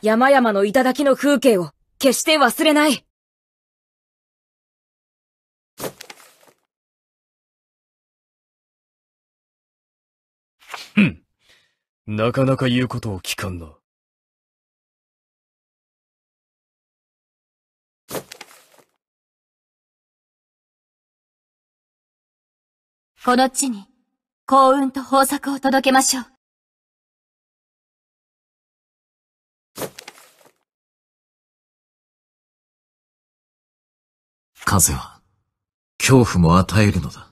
山々の頂の風景を決して忘れないふん。なかなか言うことを聞かんな。この地に幸運と豊作を届けましょう。風は、恐怖も与えるのだ。